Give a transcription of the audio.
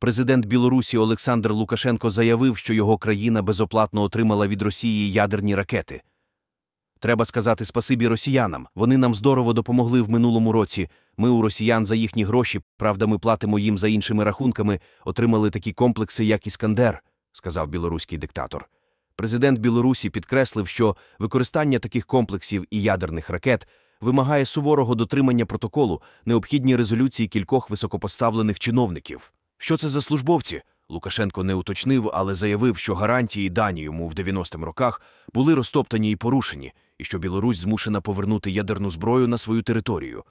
Президент Білорусі Олександр Лукашенко заявив, що його країна безоплатно отримала від Росії ядерні ракети. Треба сказати спасибі росіянам. Вони нам здорово допомогли в минулому році. Ми у росіян за їхні гроші, правда, ми платимо їм за іншими рахунками, отримали такі комплекси, як Іскандер, сказав білоруський диктатор. Президент Білорусі підкреслив, що використання таких комплексів і ядерних ракет вимагає суворого дотримання протоколу, необхідні резолюції кількох високопоставлених чиновників. Що це за службовці? Лукашенко не уточнив, але заявив, що гарантії, дані йому в 90-м роках, були розтоптані і порушені, і що Білорусь змушена повернути ядерну зброю на свою територію.